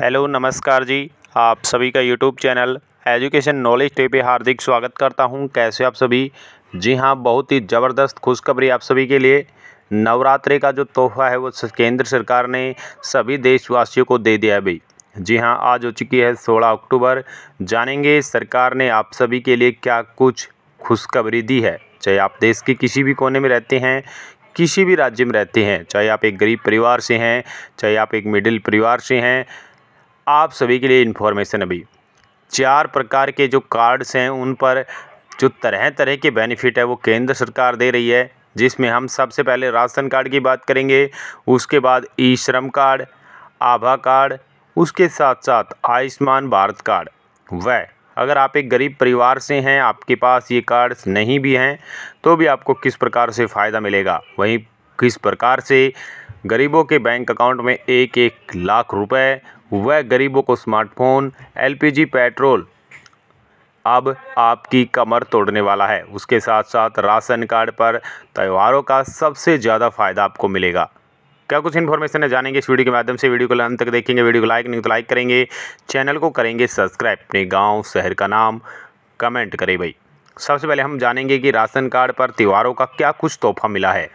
hello नमस्कार जी आप सभी का यूट्यूब चैनल एजुकेशन नॉलेज टे पे हार्दिक स्वागत करता हूं कैसे आप सभी जी हां बहुत ही ज़बरदस्त खुशखबरी आप सभी के लिए नवरात्रि का जो तोहफा है वो केंद्र सरकार ने सभी देशवासियों को दे दिया है भाई जी हां आज हो चुकी है सोलह अक्टूबर जानेंगे सरकार ने आप सभी के लिए क्या कुछ खुशखबरी दी है चाहे आप देश के किसी भी कोने में रहते हैं किसी भी राज्य में रहते हैं चाहे आप एक गरीब परिवार से हैं चाहे आप एक मिडिल परिवार से हैं आप सभी के लिए इन्फॉर्मेशन अभी चार प्रकार के जो कार्ड्स हैं उन पर जो तरह तरह के बेनिफिट है वो केंद्र सरकार दे रही है जिसमें हम सबसे पहले राशन कार्ड की बात करेंगे उसके बाद ई श्रम कार्ड आभा कार्ड उसके साथ साथ आयुष्मान भारत कार्ड वह अगर आप एक गरीब परिवार से हैं आपके पास ये कार्ड्स नहीं भी हैं तो भी आपको किस प्रकार से फ़ायदा मिलेगा वहीं किस प्रकार से गरीबों के बैंक अकाउंट में एक एक लाख रुपए वह गरीबों को स्मार्टफोन एलपीजी पेट्रोल अब आपकी कमर तोड़ने वाला है उसके साथ साथ राशन कार्ड पर त्यौहारों का सबसे ज़्यादा फ़ायदा आपको मिलेगा क्या कुछ इन्फॉर्मेशन है जानेंगे इस वीडियो के माध्यम से वीडियो को अंत तक देखेंगे वीडियो को लाइक नहीं तो लाइक करेंगे चैनल को करेंगे सब्सक्राइब अपने गाँव शहर का नाम कमेंट करें भाई सबसे पहले हम जानेंगे कि राशन कार्ड पर त्यौहारों का क्या कुछ तोहफा मिला है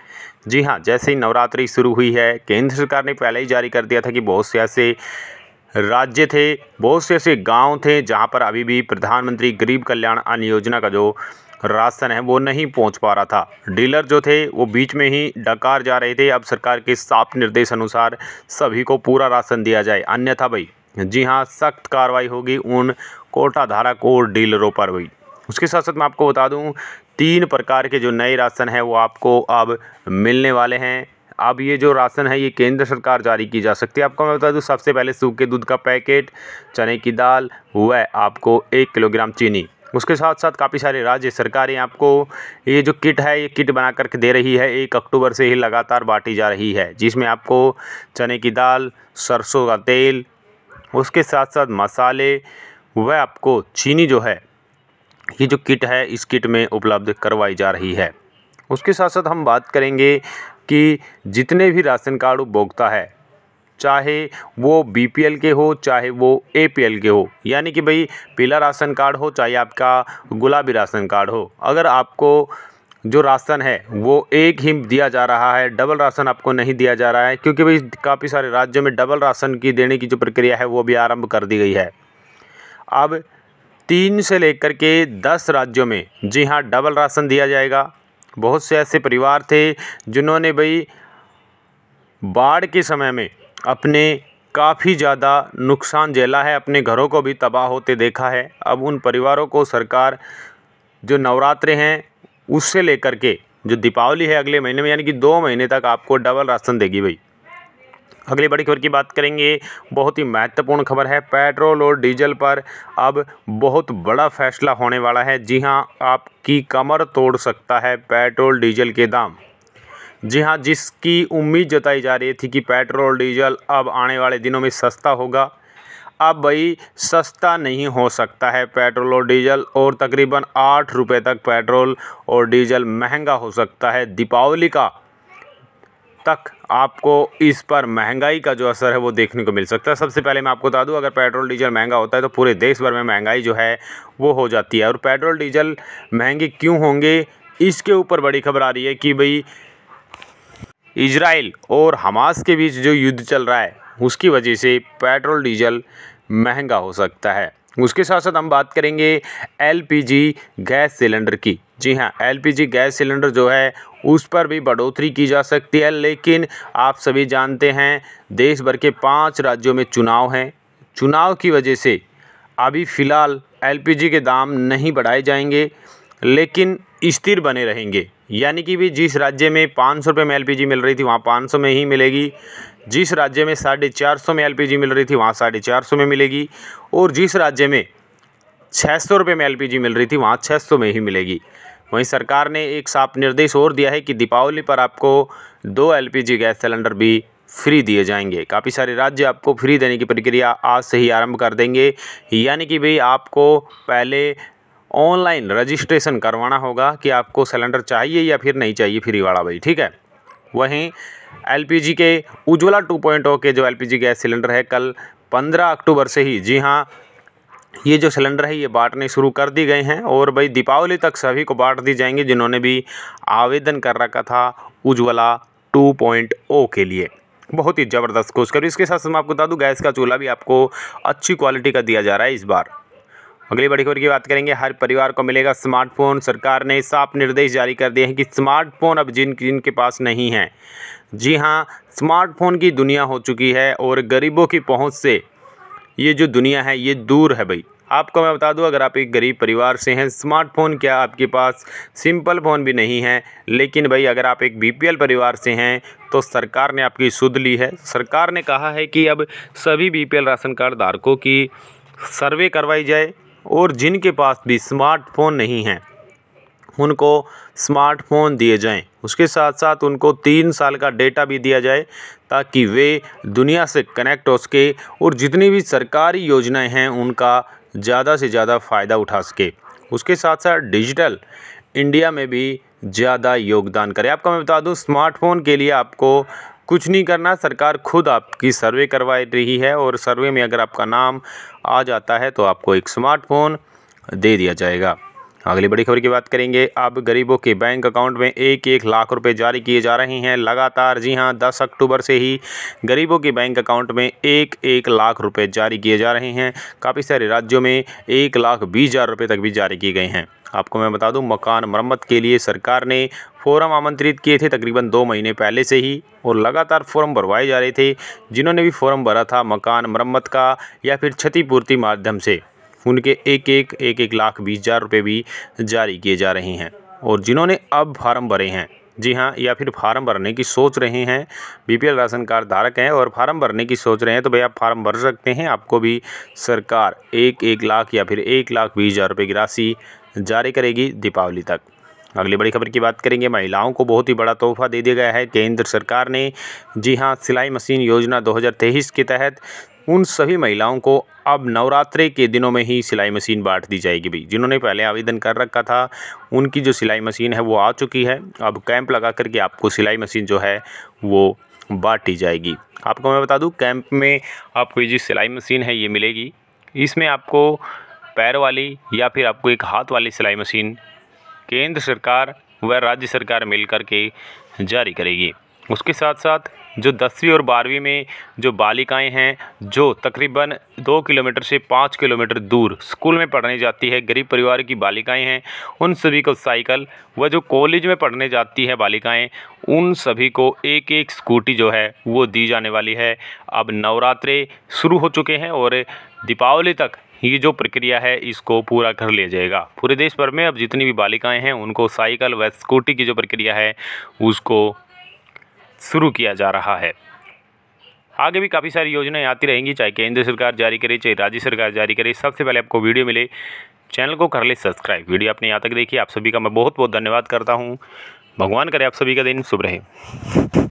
जी हाँ जैसे ही नवरात्रि शुरू हुई है केंद्र सरकार ने पहले ही जारी कर दिया था कि बहुत से ऐसे राज्य थे बहुत से ऐसे गांव थे जहां पर अभी भी प्रधानमंत्री गरीब कल्याण अन्न योजना का जो राशन है वो नहीं पहुंच पा रहा था डीलर जो थे वो बीच में ही डकार जा रहे थे अब सरकार के साफ निर्देश अनुसार सभी को पूरा राशन दिया जाए अन्यथा भाई जी हाँ सख्त कार्रवाई होगी उन कोटा धारा को डीलरों पर हुई उसके साथ साथ मैं आपको बता दूं तीन प्रकार के जो नए राशन है वो आपको अब मिलने वाले हैं अब ये जो राशन है ये केंद्र सरकार जारी की जा सकती है आपको मैं बता दूँ सबसे पहले सूखे दूध का पैकेट चने की दाल व आपको एक किलोग्राम चीनी उसके साथ साथ काफ़ी सारे राज्य सरकारें आपको ये जो किट है ये किट बना करके दे रही है एक अक्टूबर से ही लगातार बांटी जा रही है जिसमें आपको चने की दाल सरसों का तेल उसके साथ साथ मसाले व आपको चीनी जो है ये जो किट है इस किट में उपलब्ध करवाई जा रही है उसके साथ साथ हम बात करेंगे कि जितने भी राशन कार्ड उपभोक्ता है चाहे वो बीपीएल के हो चाहे वो एपीएल के हो यानी कि भाई पीला राशन कार्ड हो चाहे आपका गुलाबी राशन कार्ड हो अगर आपको जो राशन है वो एक ही दिया जा रहा है डबल राशन आपको नहीं दिया जा रहा है क्योंकि भाई काफ़ी सारे राज्यों में डबल राशन की देने की जो प्रक्रिया है वो भी आरंभ कर दी गई है अब तीन से लेकर के दस राज्यों में जी हाँ डबल राशन दिया जाएगा बहुत से ऐसे परिवार थे जिन्होंने भाई बाढ़ के समय में अपने काफ़ी ज़्यादा नुकसान झेला है अपने घरों को भी तबाह होते देखा है अब उन परिवारों को सरकार जो नवरात्रे हैं उससे लेकर के जो दीपावली है अगले महीने में यानी कि दो महीने तक आपको डबल राशन देगी भाई अगली बड़ी खबर की बात करेंगे बहुत ही महत्वपूर्ण खबर है पेट्रोल और डीजल पर अब बहुत बड़ा फैसला होने वाला है जी हाँ आपकी कमर तोड़ सकता है पेट्रोल डीजल के दाम जी हाँ जिसकी उम्मीद जताई जा रही थी कि पेट्रोल डीजल अब आने वाले दिनों में सस्ता होगा अब भाई सस्ता नहीं हो सकता है पेट्रोल और डीजल और तकरीबन आठ रुपये तक पेट्रोल और डीजल महंगा हो सकता है दीपावली का तक आपको इस पर महंगाई का जो असर है वो देखने को मिल सकता है सबसे पहले मैं आपको बता दूं अगर पेट्रोल डीजल महंगा होता है तो पूरे देश भर में महंगाई जो है वो हो जाती है और पेट्रोल डीजल महंगे क्यों होंगे इसके ऊपर बड़ी खबर आ रही है कि भाई इजराइल और हमास के बीच जो युद्ध चल रहा है उसकी वजह से पेट्रोल डीजल महंगा हो सकता है उसके साथ साथ हम बात करेंगे एलपीजी गैस सिलेंडर की जी हाँ एलपीजी गैस सिलेंडर जो है उस पर भी बढ़ोतरी की जा सकती है लेकिन आप सभी जानते हैं देश भर के पाँच राज्यों में चुनाव हैं चुनाव की वजह से अभी फ़िलहाल एल के दाम नहीं बढ़ाए जाएंगे लेकिन स्थिर बने रहेंगे यानी कि भी जिस राज्य में पाँच सौ रुपये में एलपीजी मिल रही थी वहाँ पाँच सौ में ही मिलेगी जिस राज्य में साढ़े चार सौ में एलपीजी मिल रही थी वहाँ साढ़े चार सौ में मिलेगी और जिस राज्य में छः सौ रुपये में एलपीजी मिल रही थी वहाँ छः सौ में ही मिलेगी वहीं सरकार ने एक साफ निर्देश और दिया है कि दीपावली पर आपको दो एल गैस सिलेंडर भी फ्री दिए जाएंगे काफ़ी सारे राज्य आपको फ्री देने की प्रक्रिया आज से ही आरंभ कर देंगे यानी कि भाई आपको पहले ऑनलाइन रजिस्ट्रेशन करवाना होगा कि आपको सिलेंडर चाहिए या फिर नहीं चाहिए फ्री वाला भाई ठीक है वहीं एलपीजी के उज्ज्वला 2.0 के जो एलपीजी गैस सिलेंडर है कल 15 अक्टूबर से ही जी हाँ ये जो सिलेंडर है ये बांटने शुरू कर दी गए हैं और भाई दीपावली तक सभी को बांट दी जाएंगे जिन्होंने भी आवेदन कर रखा था उज्ज्वला 2.0 के लिए बहुत ही ज़बरदस्त कोर्स करी इसके साथ साथ मैं आपको बता दूँ गैस का चूल्हा भी आपको अच्छी क्वालिटी का दिया जा रहा है इस बार अगली बड़ी खबर की बात करेंगे हर परिवार को मिलेगा स्मार्टफोन सरकार ने साफ निर्देश जारी कर दिए हैं कि स्मार्टफोन अब जिन जिनके पास नहीं है जी हाँ स्मार्टफोन की दुनिया हो चुकी है और गरीबों की पहुँच से ये जो दुनिया है ये दूर है भाई आपको मैं बता दूं अगर आप एक गरीब परिवार से हैं स्मार्टफ़ोन क्या आपके पास सिंपल फ़ोन भी नहीं है लेकिन भाई अगर आप एक बीपीएल परिवार से हैं तो सरकार ने आपकी सुध ली है सरकार ने कहा है कि अब सभी बीपीएल राशन कार्ड धारकों की सर्वे करवाई जाए और जिनके पास भी स्मार्टफोन नहीं है उनको स्मार्टफोन दिए जाएं उसके साथ साथ उनको तीन साल का डेटा भी दिया जाए ताकि वे दुनिया से कनेक्ट हो सके और जितनी भी सरकारी योजनाएं हैं उनका ज़्यादा से ज़्यादा फ़ायदा उठा सके उसके साथ साथ डिजिटल इंडिया में भी ज़्यादा योगदान करें आपका मैं बता दूं स्मार्टफोन के लिए आपको कुछ नहीं करना सरकार खुद आपकी सर्वे करवा रही है और सर्वे में अगर आपका नाम आ जाता है तो आपको एक स्मार्टफोन दे दिया जाएगा अगली बड़ी खबर की बात करेंगे अब गरीबों के बैंक अकाउंट में एक एक लाख रुपए जारी किए जा रहे हैं लगातार जी हां 10 अक्टूबर से ही गरीबों के बैंक अकाउंट में एक एक लाख रुपए जारी किए जा रहे हैं काफ़ी सारे राज्यों में एक लाख बीस हज़ार रुपये तक भी जारी किए गए हैं आपको मैं बता दूं मकान मरम्मत के लिए सरकार ने फोरम आमंत्रित किए थे तकरीबन दो महीने पहले से ही और लगातार फॉर्म भरवाए जा रहे थे जिन्होंने भी फॉर्म भरा था मकान मरम्मत का या फिर क्षतिपूर्ति माध्यम से उनके एक एक एक एक लाख बीस हज़ार रुपये भी जारी किए जा रहे हैं और जिन्होंने अब फार्म भरे हैं जी हाँ या फिर फार्म भरने की सोच रहे हैं बीपीएल राशन कार्ड धारक हैं और फार्म भरने की सोच रहे हैं तो भाई आप फार्म भर सकते हैं आपको भी सरकार एक एक लाख या फिर एक लाख बीस हज़ार रुपये की राशि जारी करेगी दीपावली तक अगली बड़ी खबर की बात करेंगे महिलाओं को बहुत ही बड़ा तोहफा दे दिया गया है केंद्र सरकार ने जी हां सिलाई मशीन योजना 2023 के तहत उन सभी महिलाओं को अब नवरात्रे के दिनों में ही सिलाई मशीन बांट दी जाएगी भाई जिन्होंने पहले आवेदन कर रखा था उनकी जो सिलाई मशीन है वो आ चुकी है अब कैंप लगा करके आपको सिलाई मशीन जो है वो बांटी जाएगी आपको मैं बता दूं कैंप में आपको ये जो सिलाई मशीन है ये मिलेगी इसमें आपको पैर वाली या फिर आपको एक हाथ वाली सिलाई मशीन केंद्र सरकार व राज्य सरकार मिलकर के जारी करेगी उसके साथ साथ जो दसवीं और बारहवीं में जो बालिकाएं हैं जो तकरीबन दो किलोमीटर से पाँच किलोमीटर दूर स्कूल में पढ़ने जाती है गरीब परिवार की बालिकाएं हैं उन सभी को साइकिल व जो कॉलेज में पढ़ने जाती है बालिकाएं उन सभी को एक एक स्कूटी जो है वो दी जाने वाली है अब नवरात्रे शुरू हो चुके हैं और दीपावली तक ये जो प्रक्रिया है इसको पूरा कर लिया जाएगा पूरे देश भर में अब जितनी भी बालिकाएं हैं उनको साइकिल व स्कूटी की जो प्रक्रिया है उसको शुरू किया जा रहा है आगे भी काफ़ी सारी योजनाएं आती रहेंगी चाहे केंद्र सरकार जारी करे चाहे राज्य सरकार जारी करे सबसे पहले आपको वीडियो मिले चैनल को कर ले सब्सक्राइब वीडियो आपने यहाँ तक देखी आप सभी का मैं बहुत बहुत धन्यवाद करता हूँ भगवान करे आप सभी का दिन शुभ रहे